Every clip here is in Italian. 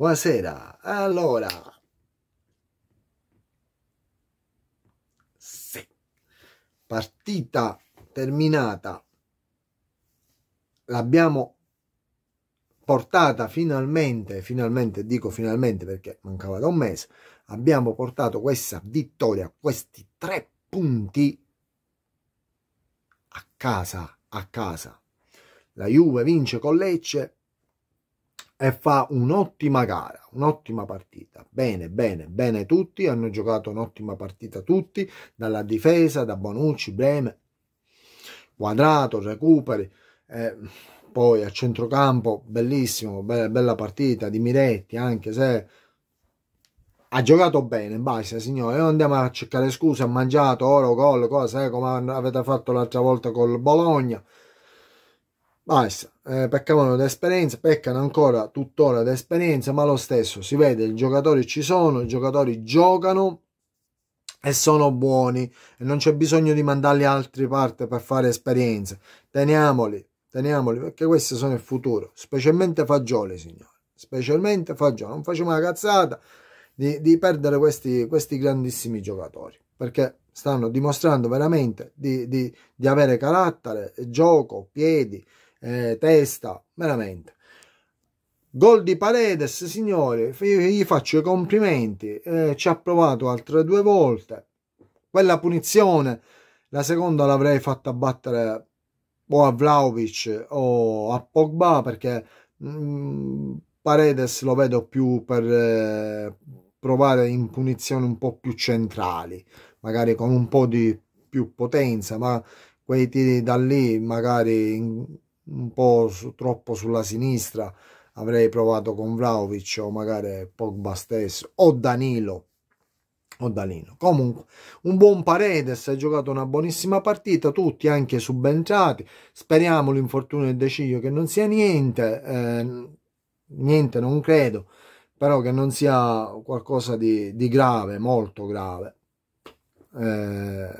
Buonasera. Allora. Sì. Partita terminata. L'abbiamo portata finalmente, finalmente dico finalmente perché mancava da un mese, abbiamo portato questa vittoria, questi tre punti a casa, a casa. La Juve vince con Lecce e fa un'ottima gara, un'ottima partita. Bene, bene, bene tutti, hanno giocato un'ottima partita tutti, dalla difesa, da Bonucci, Breme, Quadrato, recuperi, eh, poi a centrocampo, bellissimo, be bella partita di Miretti, anche se ha giocato bene, basta signore, non andiamo a cercare scuse, ha mangiato oro, gol, cosa, eh, come avete fatto l'altra volta col Bologna, Basta, eh, peccavano d'esperienza, peccano ancora tuttora d'esperienza, ma lo stesso si vede, i giocatori ci sono, i giocatori giocano e sono buoni e non c'è bisogno di mandarli a altre parti per fare esperienza. Teniamoli, teniamoli perché questi sono il futuro, specialmente fagioli, signore, specialmente fagioli. Non facciamo una cazzata di, di perdere questi, questi grandissimi giocatori perché stanno dimostrando veramente di, di, di avere carattere, gioco, piedi, eh, testa, veramente. Gol di Paredes, signore, gli faccio i complimenti, eh, ci ha provato altre due volte. Quella punizione, la seconda l'avrei fatta battere o a Vlaovic o a Pogba perché mh, mm, Paredes lo vedo più per eh, provare in punizioni un po' più centrali, magari con un po' di più potenza, ma quei tiri da lì magari... In, un po' su, troppo sulla sinistra, avrei provato con Vlaovic o magari Pogba stesso o Danilo o Danilo. Comunque, un buon Paredes ha giocato una buonissima partita, tutti anche subentrati. Speriamo l'infortunio del Deciglio che non sia niente, eh, niente non credo, però che non sia qualcosa di, di grave, molto grave. Eh,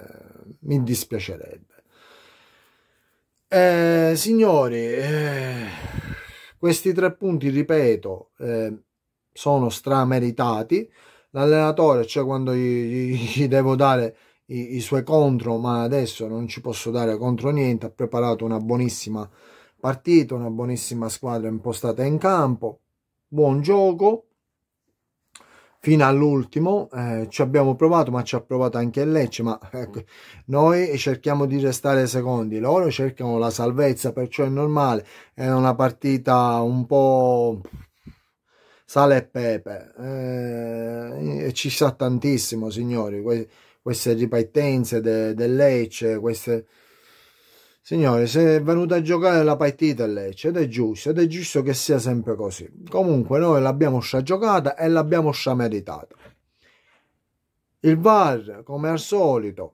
mi dispiacerebbe. Eh, signori, eh, questi tre punti, ripeto, eh, sono strameritati. L'allenatore, cioè quando gli, gli devo dare i, i, suoi contro, ma adesso non ci posso dare contro niente, ha preparato una buonissima partita, una buonissima squadra impostata in campo, buon gioco, fino all'ultimo eh, ci abbiamo provato ma ci ha provato anche il Lecce ma mm. ecco, noi cerchiamo di restare secondi loro cercano la salvezza perciò è normale è una partita un po' sale e pepe eh, e ci sa tantissimo signori queste ripetenze del de Lecce queste Signore, se è venuta a giocare la partita Lecce ed è giusto, ed è giusto che sia sempre così. Comunque noi l'abbiamo giocata e l'abbiamo meritata. Il VAR, come al solito,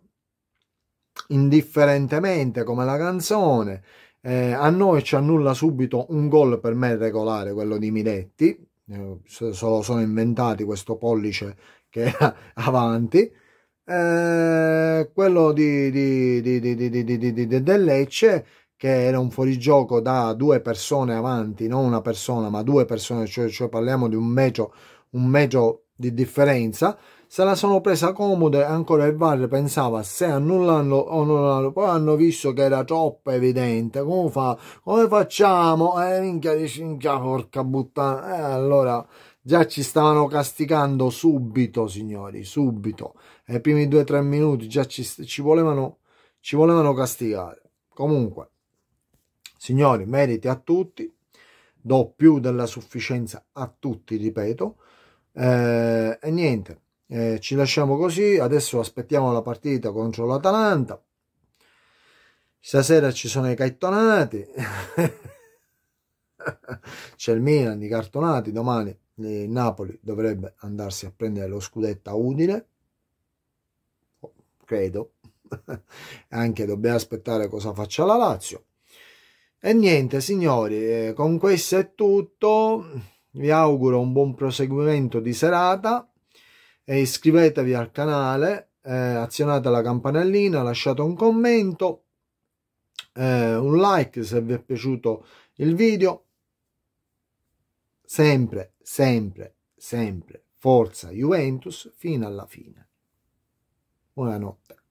indifferentemente come la canzone, eh, a noi ci annulla subito un gol per me regolare, quello di Miletti, eh, se lo sono inventati questo pollice che è avanti, quello di, di, di, del Lecce che era un fuorigioco da due persone avanti, non una persona ma due persone, cioè, cioè parliamo di un mezzo, un metro di differenza se la sono presa comoda e ancora il VAR pensava se annullarlo o non Poi hanno visto che era troppo evidente. Come, fa? Come facciamo? Eh, minchia, di cinchia porca buttana. Eh, allora, già ci stavano castigando subito, signori, subito. Nei primi due o tre minuti già ci, ci, volevano, ci volevano castigare. Comunque, signori, meriti a tutti. Do più della sufficienza a tutti, ripeto. Eh, e niente eh, ci lasciamo così adesso aspettiamo la partita contro l'Atalanta stasera ci sono i cartonati c'è il Milan i cartonati domani il Napoli dovrebbe andarsi a prendere lo scudetto a Udine oh, credo anche dobbiamo aspettare cosa faccia la Lazio e niente signori eh, con questo è tutto vi auguro un buon proseguimento di serata e iscrivetevi al canale, eh, azionate la campanellina, lasciate un commento, eh, un like se vi è piaciuto il video. Sempre, sempre, sempre, forza Juventus fino alla fine. Buonanotte.